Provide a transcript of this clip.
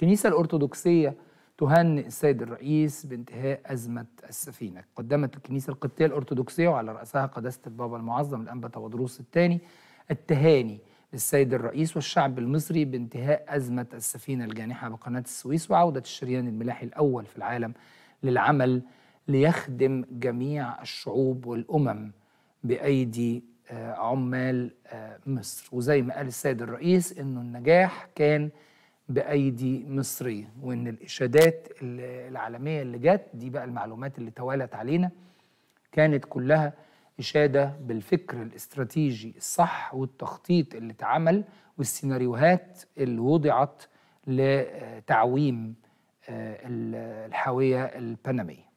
الكنيسة الأرثوذكسية تهنئ السيد الرئيس بانتهاء أزمة السفينة قدمت الكنيسة القبطية الأرثوذكسية وعلى رأسها قداسة البابا المعظم الأنبا تودروس الثاني التهاني للسيد الرئيس والشعب المصري بانتهاء أزمة السفينة الجانحة بقناة السويس وعودة الشريان الملاحي الأول في العالم للعمل ليخدم جميع الشعوب والأمم بأيدي آه، عمال آه، مصر وزي ما قال السيد الرئيس أنه النجاح كان بايدي مصريه وان الاشادات العالميه اللي جت دي بقى المعلومات اللي توالت علينا كانت كلها اشاده بالفكر الاستراتيجي الصح والتخطيط اللي اتعمل والسيناريوهات اللي وضعت لتعويم آه، الحاويه البنميه